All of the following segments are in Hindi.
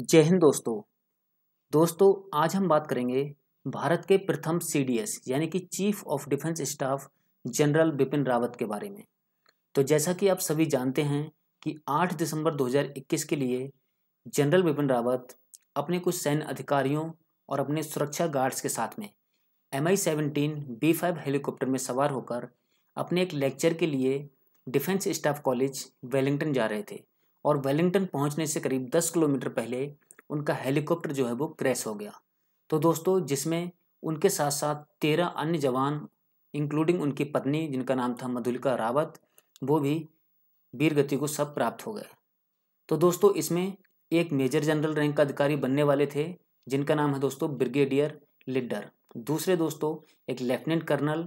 जय हिंद दोस्तों दोस्तों आज हम बात करेंगे भारत के प्रथम सीडीएस यानी कि chief of defence staff general Bipin Rawat के बारे में तो जैसा कि आप सभी जानते हैं कि 8 दिसंबर 2021 के लिए जनरल बिपिन रावत अपने कुछ सैन्य अधिकारियों और अपने सुरक्षा गार्ड्स के साथ में M I seventeen B five helicopter में सवार होकर अपने एक लेक्चर के लिए डिफेंस स्टाफ कॉलेज वेलिंगटन जा रहे थे और वेलिंगटन पहुंचने से करीब 10 किलोमीटर पहले उनका हेलीकॉप्टर जो है वो क्रैश हो गया तो दोस्तों जिसमें उनके साथ साथ तेरह अन्य जवान इंक्लूडिंग उनकी पत्नी जिनका नाम था मधुलिका रावत वो भी वीर गति को सब प्राप्त हो गए तो दोस्तों इसमें एक मेजर जनरल रैंक का अधिकारी बनने वाले थे जिनका नाम है दोस्तों ब्रिगेडियर लिडर दूसरे दोस्तों एक लेफ्टिनेंट कर्नल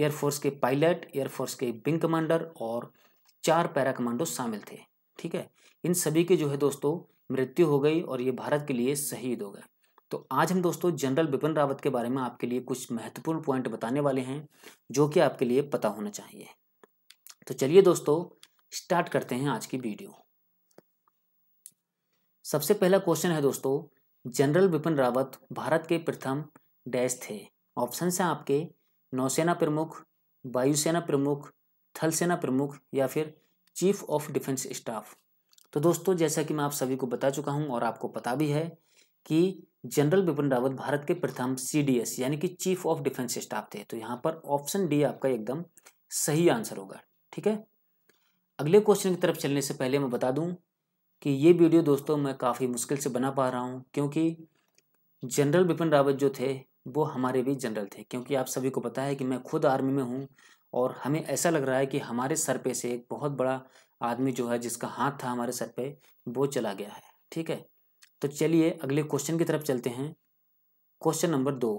एयरफोर्स के पायलट एयरफोर्स के विंग कमांडर और चार पैरा कमांडो शामिल थे ठीक है इन सभी के जो है दोस्तों मृत्यु हो गई और ये भारत के लिए शहीद हो गए तो आज हम दोस्तों जनरल बिपिन रावत के बारे में आपके लिए कुछ महत्वपूर्ण पॉइंट बताने वाले हैं जो कि आपके लिए पता होना चाहिए तो चलिए दोस्तों स्टार्ट करते हैं आज की वीडियो सबसे पहला क्वेश्चन है दोस्तों जनरल बिपिन रावत भारत के प्रथम डैश थे ऑप्शन हैं आपके नौसेना प्रमुख वायुसेना प्रमुख थल सेना प्रमुख या फिर चीफ ऑफ डिफेंस स्टाफ तो दोस्तों जैसा कि मैं आप सभी को बता चुका हूं और आपको पता भी है कि जनरल बिपिन रावत भारत के प्रथम सीडीएस यानी कि चीफ ऑफ डिफेंस स्टाफ थे तो यहाँ पर ऑप्शन डी आपका एकदम सही आंसर होगा ठीक है अगले क्वेश्चन की तरफ चलने से पहले मैं बता दूं कि ये वीडियो दोस्तों मैं काफ़ी मुश्किल से बना पा रहा हूँ क्योंकि जनरल बिपिन रावत जो थे वो हमारे भी जनरल थे क्योंकि आप सभी को पता है कि मैं खुद आर्मी में हूँ और हमें ऐसा लग रहा है कि हमारे सर पे से एक बहुत बड़ा आदमी जो है जिसका हाथ था हमारे सर पे वो चला गया है ठीक है तो चलिए अगले क्वेश्चन की तरफ चलते हैं क्वेश्चन नंबर दो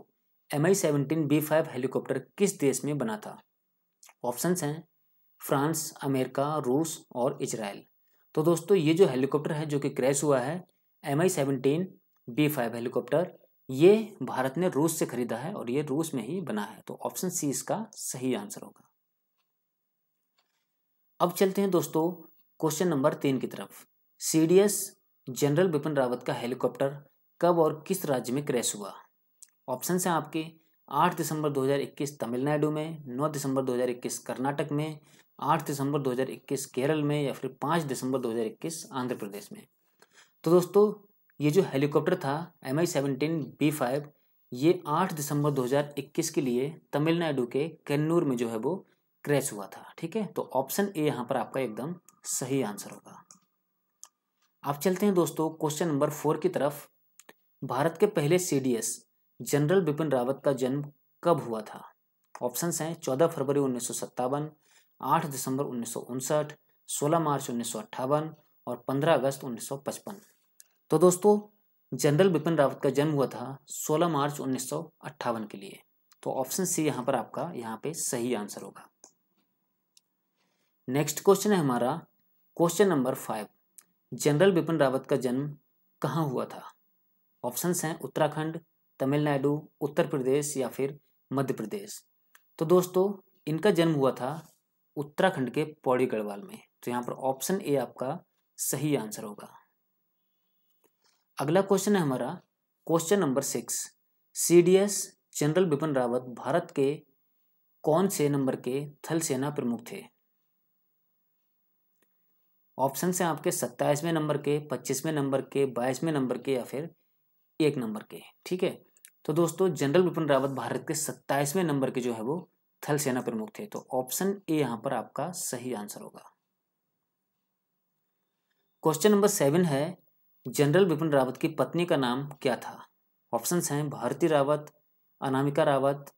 M I seventeen B five helicopter किस देश में बना था ऑप्शंस हैं फ्रांस अमेरिका रूस और इजराइल तो दोस्तों ये जो हेलीकॉप्टर है जो कि क्रैश हुआ है M I seventeen B five helicopter ये भारत ने रूस से खरीदा है और ये रूस में ही बना है तो ऑप्शन सी इसका सही आंसर होगा अब चलते हैं दोस्तों क्वेश्चन नंबर तीन की तरफ सी जनरल बिपिन रावत का हेलीकॉप्टर कब और किस राज्य में क्रैश हुआ ऑप्शन हैं आपके 8 दिसंबर 2021 तमिलनाडु में 9 दिसंबर 2021 कर्नाटक में 8 दिसंबर 2021 केरल में या फिर 5 दिसंबर 2021 आंध्र प्रदेश में तो दोस्तों ये जो हेलीकॉप्टर था M I seventeen B five ये 8 दिसंबर 2021 के लिए तमिलनाडु के कन्नूर में जो है वो क्रैश हुआ था ठीक है तो ऑप्शन ए यहाँ पर आपका एकदम सही आंसर होगा आप चलते हैं दोस्तों क्वेश्चन नंबर फोर की तरफ भारत के पहले सीडीएस जनरल बिपिन रावत का जन्म कब हुआ था ऑप्शन हैं चौदह फरवरी उन्नीस सौ सत्तावन आठ दिसंबर उन्नीस सौ उनसठ सोलह मार्च उन्नीस सौ अट्ठावन और पंद्रह अगस्त उन्नीस सौ पचपन तो दोस्तों जनरल बिपिन रावत का जन्म हुआ था सोलह मार्च उन्नीस सौ अट्ठावन के लिए तो ऑप्शन सी यहाँ पर आपका यहाँ पे सही आंसर होगा नेक्स्ट क्वेश्चन है हमारा question number five general Bipin Rawat का जन्म कहाँ हुआ था ऑप्शंस हैं उत्तराखंड तमिलनाडु उत्तर प्रदेश या फिर मध्य प्रदेश तो दोस्तों इनका जन्म हुआ था उत्तराखंड के पौड़ी गढ़वाल में तो यहाँ पर ऑप्शन ए आपका सही आंसर होगा अगला क्वेश्चन है हमारा question number six C D S general Bipin Rawat Bharat के कौन से नंबर के थल सेना प्रमुख थे ऑप्शन हैं आपके सत्ताईसवें नंबर के पच्चीसवें नंबर के बाईसवें नंबर के या फिर एक नंबर के ठीक है तो दोस्तों जनरल बिपिन रावत भारत के सत्ताईसवें नंबर के जो है वो थल सेना प्रमुख थे तो ऑप्शन ए यहाँ पर आपका सही आंसर होगा क्वेश्चन नंबर सेवन है जनरल बिपिन रावत की पत्नी का नाम क्या था ऑप्शन हैं भारती रावत अनामिका रावत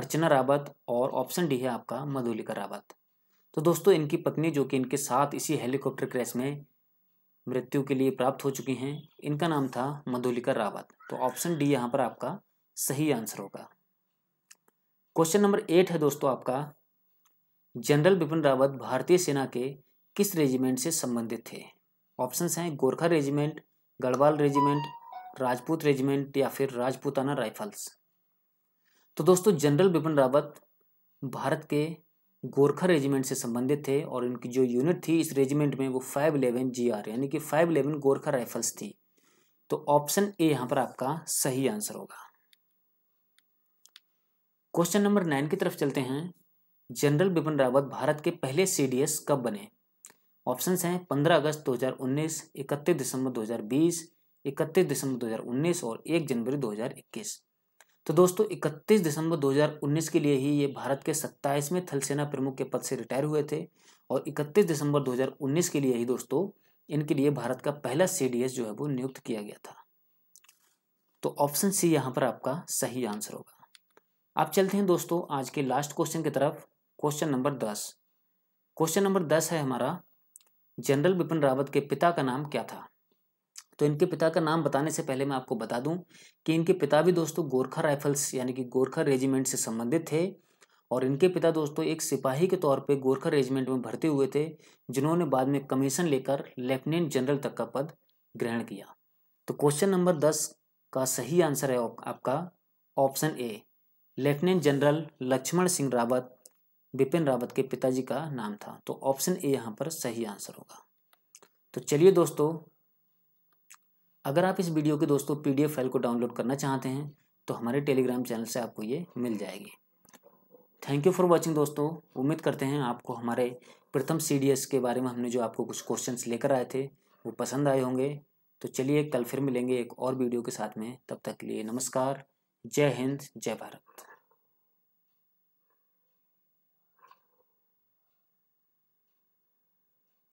अर्चना रावत और ऑप्शन डी है आपका मधुलिका रावत तो दोस्तों इनकी पत्नी जो कि इनके साथ इसी हेलीकॉप्टर क्रैश में मृत्यु के लिए प्राप्त हो चुकी हैं इनका नाम था मधुलिका रावत तो ऑप्शन डी यहाँ पर आपका सही आंसर होगा क्वेश्चन नंबर एट है दोस्तों आपका जनरल बिपिन रावत भारतीय सेना के किस रेजिमेंट से संबंधित थे ऑप्शन हैं Gorkha regiment Garhwal regiment Rajput regiment या फिर राजपूताना राइफल्स तो दोस्तों जनरल बिपिन रावत भारत के गोरखा रेजिमेंट से संबंधित थे और उनकी जो यूनिट थी इस रेजिमेंट में वो फाइव इलेवन जी आर यानी कि फाइव इलेवन गोरखा राइफल्स थी तो ऑप्शन ए यहाँ पर आपका सही आंसर होगा क्वेश्चन नंबर नाइन की तरफ चलते हैं जनरल बिपिन रावत भारत के पहले सी कब बने ऑप्शंस हैं 15 अगस्त 2019, 31 दिसंबर 2020, 31 दिसंबर 2019 और 1 जनवरी 2021 तो दोस्तों 31 दिसंबर 2019 के लिए ही ये भारत के सत्ताईसवें थल सेना प्रमुख के पद से रिटायर हुए थे और 31 दिसंबर 2019 के लिए ही दोस्तों इनके लिए भारत का पहला सी जो है वो नियुक्त किया गया था तो ऑप्शन सी यहाँ पर आपका सही आंसर होगा आप चलते हैं दोस्तों आज के लास्ट क्वेश्चन की तरफ क्वेश्चन नंबर दस क्वेश्चन नंबर दस है हमारा जनरल बिपिन रावत के पिता का नाम क्या था तो इनके पिता का नाम बताने से पहले मैं आपको बता दूं कि इनके पिता भी दोस्तों गोरखा राइफल्स यानी कि गोरखा रेजिमेंट से संबंधित थे और इनके पिता दोस्तों एक सिपाही के तौर पे गोरखा रेजिमेंट में भर्ती हुए थे जिन्होंने बाद में कमीशन लेकर लेफ्टिनेंट जनरल तक का पद ग्रहण किया तो क्वेश्चन नंबर दस का सही आंसर है आपका option A lieutenant general Lakshman Singh Rawat Bipin Rawat के पिताजी का नाम था तो ऑप्शन ए यहाँ पर सही आंसर होगा तो चलिए दोस्तों अगर आप इस वीडियो के दोस्तों पी फाइल को डाउनलोड करना चाहते हैं तो हमारे टेलीग्राम चैनल से आपको ये मिल जाएगी थैंक यू फॉर वॉचिंग दोस्तों उम्मीद करते हैं आपको हमारे प्रथम सी के बारे में हमने जो आपको कुछ क्वेश्चंस लेकर आए थे वो पसंद आए होंगे तो चलिए कल फिर मिलेंगे एक और वीडियो के साथ में तब तक के लिए नमस्कार जय हिंद जय भारत